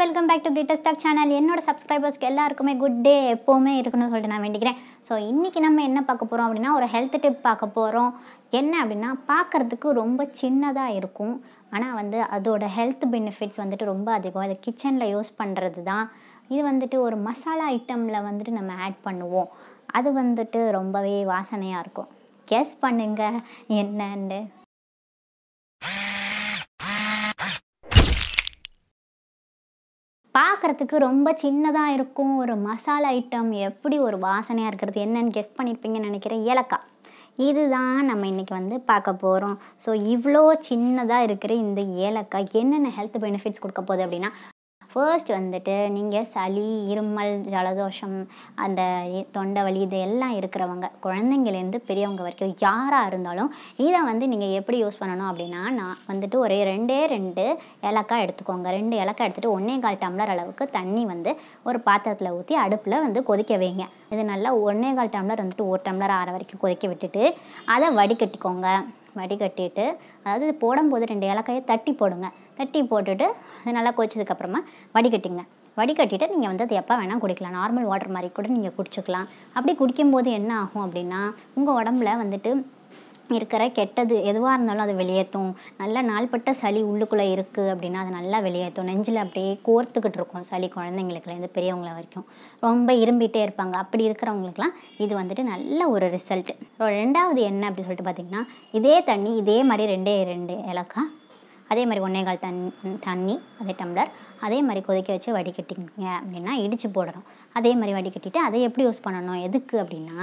welcome back to Britta's talk channel என்னோட சப்ஸ்கிரைபர்ஸ்க்கு எல்லாருக்குமே குட் டே எப்போவுமே இருக்கணும்னு சொல்லிட்டு நான் வேண்டிக்கிறேன் ஸோ இன்றைக்கி நம்ம என்ன பார்க்க போகிறோம் அப்படின்னா ஒரு ஹெல்த் டிப் பார்க்க போகிறோம் என்ன அப்படின்னா பார்க்குறதுக்கு ரொம்ப சின்னதாக இருக்கும் ஆனால் வந்து அதோட ஹெல்த் பெனிஃபிட்ஸ் வந்துட்டு ரொம்ப அதிகம் அது கிச்சனில் யூஸ் பண்ணுறது தான் இது வந்துட்டு ஒரு மசாலா ஐட்டமில் வந்துட்டு நம்ம ஆட் பண்ணுவோம் அது வந்துட்டு ரொம்பவே வாசனையாக இருக்கும் கெஸ் பண்ணுங்கள் என்னன்னு பார்க்குறதுக்கு ரொம்ப சின்னதாக இருக்கும் ஒரு மசாலா ஐட்டம் எப்படி ஒரு வாசனையாக இருக்கிறது என்னன்னு கெஸ்ட் பண்ணியிருப்பீங்கன்னு நினைக்கிறேன் ஏலக்காய் இதுதான் நம்ம இன்றைக்கி வந்து பார்க்க போகிறோம் ஸோ இவ்வளோ சின்னதாக இருக்கிற இந்த ஏலக்காய் என்னென்ன ஹெல்த் பெனிஃபிட்ஸ் கொடுக்க போகுது அப்படின்னா ஃபர்ஸ்ட் வந்துட்டு நீங்கள் சளி இருமல் ஜலதோஷம் அந்த தொண்டை வலி இது எல்லாம் இருக்கிறவங்க குழந்தைங்கலேருந்து பெரியவங்க வரைக்கும் யாராக இருந்தாலும் இதை வந்து நீங்கள் எப்படி யூஸ் பண்ணணும் அப்படின்னா நான் வந்துட்டு ஒரே ரெண்டே ரெண்டு இலக்காய் எடுத்துக்கோங்க ரெண்டு இலக்காய் எடுத்துகிட்டு ஒன்றே கால் டம்ளர் அளவுக்கு தண்ணி வந்து ஒரு பாத்திரத்தில் ஊற்றி அடுப்பில் வந்து கொதிக்க வைங்க இது நல்லா ஒன்றே கால் டம்ளர் வந்துட்டு ஒரு டம்ளர் ஆற வரைக்கும் கொதிக்க விட்டுட்டு அதை வடிகட்டிக்கோங்க கட்டிட்டு அதாவது இது போடும்போது ரெண்டு ஏலக்காயை தட்டி போடுங்க தட்டி போட்டுட்டு அது நல்லா கொதிச்சதுக்கப்புறமா வடி கட்டிட்டு நீங்கள் வந்து அது எப்போ வேணால் குடிக்கலாம் நார்மல் வாட்டர் மாதிரி கூட நீங்கள் குடிச்சுக்கலாம் அப்படி குடிக்கும்போது என்ன ஆகும் அப்படின்னா உங்கள் உடம்புல வந்துட்டு இருக்கிற கெட்டது எதுவாக இருந்தாலும் அது வெளியேற்றும் நல்ல நாள்பட்ட சளி உள்ளுக்குள்ளே இருக்குது அப்படின்னா அது நல்லா வெளியேற்றும் நெஞ்சில் அப்படியே கோர்த்துக்கிட்டு இருக்கும் சளி குழந்தைங்களுக்குலேருந்து பெரியவங்கள வரைக்கும் ரொம்ப இரும்பிகிட்டே இருப்பாங்க அப்படி இருக்கிறவங்களுக்குலாம் இது வந்துட்டு நல்ல ஒரு ரிசல்ட் ரெண்டாவது என்ன அப்படின்னு சொல்லிட்டு பார்த்திங்கன்னா இதே தண்ணி இதே மாதிரி ரெண்டே ரெண்டு இலக்கா அதே மாதிரி ஒன்றே கால் தண்ணி தண்ணி அதே டம்ளர் அதே மாதிரி கொதிக்க வச்சு வடிகட்டிங்க அப்படின்னா இடித்து போடணும் அதே மாதிரி வடிகட்டிட்டு அதை எப்படி யூஸ் பண்ணணும் எதுக்கு அப்படின்னா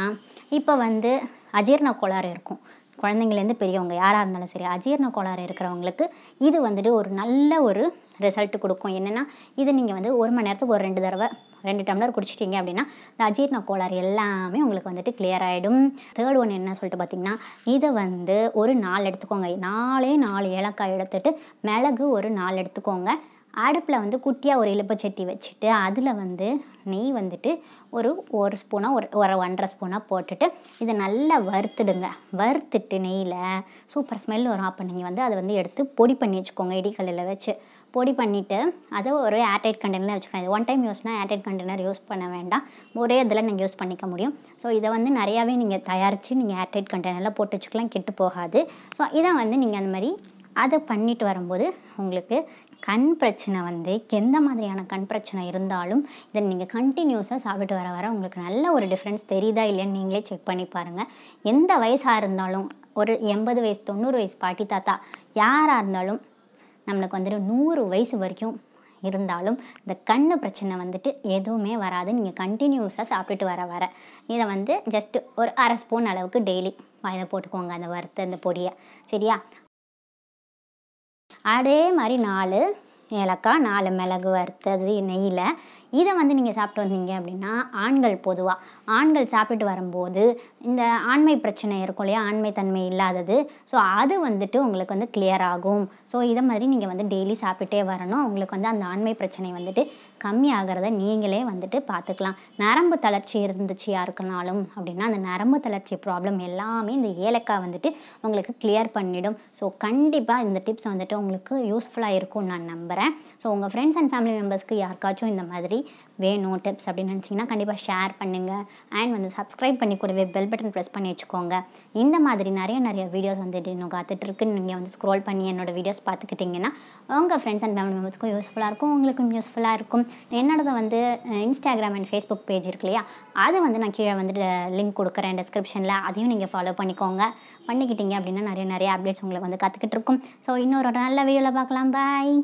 இப்போ வந்து அஜீர்ண கோளாறு இருக்கும் குழந்தைங்கலேருந்து பெரியவங்க யாராக இருந்தாலும் சரி அஜீர்ண கோளாறு இருக்கிறவங்களுக்கு இது வந்துட்டு ஒரு நல்ல ஒரு ரிசல்ட் கொடுக்கும் என்னென்னா இது நீங்கள் வந்து ஒரு மணி நேரத்துக்கு ஒரு ரெண்டு தடவை ரெண்டு டம்ளர் குடிச்சிட்டிங்க அப்படின்னா இந்த அஜீர்ண கோளாறு எல்லாமே உங்களுக்கு வந்துட்டு கிளியர் ஆகிடும் தேர்ட் ஒன் என்ன சொல்லிட்டு பார்த்திங்கன்னா இதை வந்து ஒரு நாள் எடுத்துக்கோங்க நாலே நாலு ஏலக்காய் எடுத்துகிட்டு மிளகு ஒரு நாள் எடுத்துக்கோங்க அடுப்பில் வந்து குட்டியாக ஒரு இலுப்பச்சட்டி வச்சுட்டு அதில் வந்து நெய் வந்துட்டு ஒரு ஒரு ஸ்பூனாக ஒரு ஒரு ஒன்றரை ஸ்பூனாக போட்டுட்டு இதை நல்லா வறுத்துடுங்க வறுத்துட்டு நெய்யில் சூப்பர் ஸ்மெல் வரும் அப்போ நீங்கள் வந்து அதை வந்து எடுத்து பொடி பண்ணி வச்சுக்கோங்க இடிக்கல்லில் வச்சு பொடி பண்ணிவிட்டு அதை ஒரு ஏர்டைட் கண்டெய்னர் வச்சுக்கோங்க இது ஒன் டைம் யூஸ்னால் ஏர்டைட் கண்டெய்னர் யூஸ் பண்ண வேண்டாம் ஒரே இதில் நீங்கள் யூஸ் பண்ணிக்க முடியும் ஸோ இதை வந்து நிறையாவே நீங்கள் தயாரித்து நீங்கள் ஏர்டைட் கண்டெய்னரில் போட்டு வச்சுக்கலாம் கெட்டு போகாது ஸோ இதை வந்து நீங்கள் அந்த மாதிரி அதை பண்ணிட்டு வரும்போது உங்களுக்கு கண் பிரச்சனை வந்து எந்த மாதிரியான கண் பிரச்சனை இருந்தாலும் இதை நீங்கள் கண்டினியூஸாக சாப்பிட்டு வர வர உங்களுக்கு நல்ல ஒரு டிஃப்ரென்ஸ் தெரியுதா இல்லைன்னு நீங்களே செக் பண்ணி பாருங்கள் எந்த வயசாக இருந்தாலும் ஒரு எண்பது வயசு தொண்ணூறு வயசு பாட்டி தாத்தா யாராக இருந்தாலும் நம்மளுக்கு வந்துட்டு நூறு வயசு வரைக்கும் இருந்தாலும் இந்த கண் பிரச்சனை வந்துட்டு எதுவுமே வராது நீங்கள் கண்டினியூஸாக சாப்பிட்டுட்டு வர வர இதை வந்து ஜஸ்ட்டு ஒரு அரை ஸ்பூன் அளவுக்கு டெய்லி வாயில் போட்டுக்கோங்க அந்த வறுத்த அந்த பொடியை சரியா அதே மாதிரி நாலு ஏலக்காய் நாலு மிளகு வறுத்தது நெய்யில் இதை வந்து நீங்கள் சாப்பிட்டு வந்தீங்க அப்படின்னா ஆண்கள் பொதுவாக ஆண்கள் சாப்பிட்டு வரும்போது இந்த ஆண்மை பிரச்சனை இருக்கும் இல்லையா ஆண்மை தன்மை இல்லாதது ஸோ அது வந்துட்டு உங்களுக்கு வந்து கிளியர் ஆகும் ஸோ இதை மாதிரி நீங்கள் வந்து டெய்லி சாப்பிட்டே வரணும் உங்களுக்கு வந்து அந்த ஆண்மை பிரச்சனை வந்துட்டு கம்மியாகிறத நீங்களே வந்துட்டு பார்த்துக்கலாம் நரம்பு தளர்ச்சி இருந்துச்சு யாருக்குனாலும் அப்படின்னா அந்த நரம்பு தளர்ச்சி ப்ராப்ளம் எல்லாமே இந்த ஏலக்காய் வந்துட்டு உங்களுக்கு கிளியர் பண்ணிடும் ஸோ கண்டிப்பாக இந்த டிப்ஸ் வந்துட்டு உங்களுக்கு யூஸ்ஃபுல்லாக இருக்கும்னு நான் நம்புகிறேன் ஸோ உங்கள் ஃப்ரெண்ட்ஸ் அண்ட் ஃபேமிலி மெம்பர்ஸ்க்கு யாருக்காச்சும் இந்த மாதிரி மாதிரி வேணும் டிப்ஸ் அப்படின்னு நினச்சிங்கன்னா கண்டிப்பாக ஷேர் பண்ணுங்கள் அண்ட் வந்து சப்ஸ்கிரைப் பண்ணி கூடவே பெல் பட்டன் ப்ரெஸ் பண்ணி வச்சுக்கோங்க இந்த மாதிரி நிறைய நிறைய வீடியோஸ் வந்துட்டு இன்னும் காத்துட்ருக்கு நீங்கள் வந்து ஸ்க்ரோல் பண்ணி என்னோடய வீடியோஸ் பார்த்துக்கிட்டிங்கன்னா உங்கள் ஃப்ரெண்ட்ஸ் அண்ட் ஃபேமிலி மெம்பர்ஸ்க்கும் யூஸ்ஃபுல்லாக இருக்கும் உங்களுக்கும் யூஸ்ஃபுல்லாக இருக்கும் என்னோடது வந்து இன்ஸ்டாகிராம் அண்ட் ஃபேஸ்புக் பேஜ் இருக்கு இல்லையா அது வந்து நான் கீழே வந்துட்டு லிங்க் கொடுக்குறேன் டிஸ்கிரிப்ஷனில் அதையும் நீங்கள் ஃபாலோ பண்ணிக்கோங்க பண்ணிக்கிட்டீங்க அப்படின்னா நிறைய நிறைய அப்டேட்ஸ் உங்களுக்கு வந்து காத்துக்கிட்டு இருக்கும் ஸோ இன்னொரு நல்ல வீடியோவில் பார்க்கலாம் பாய்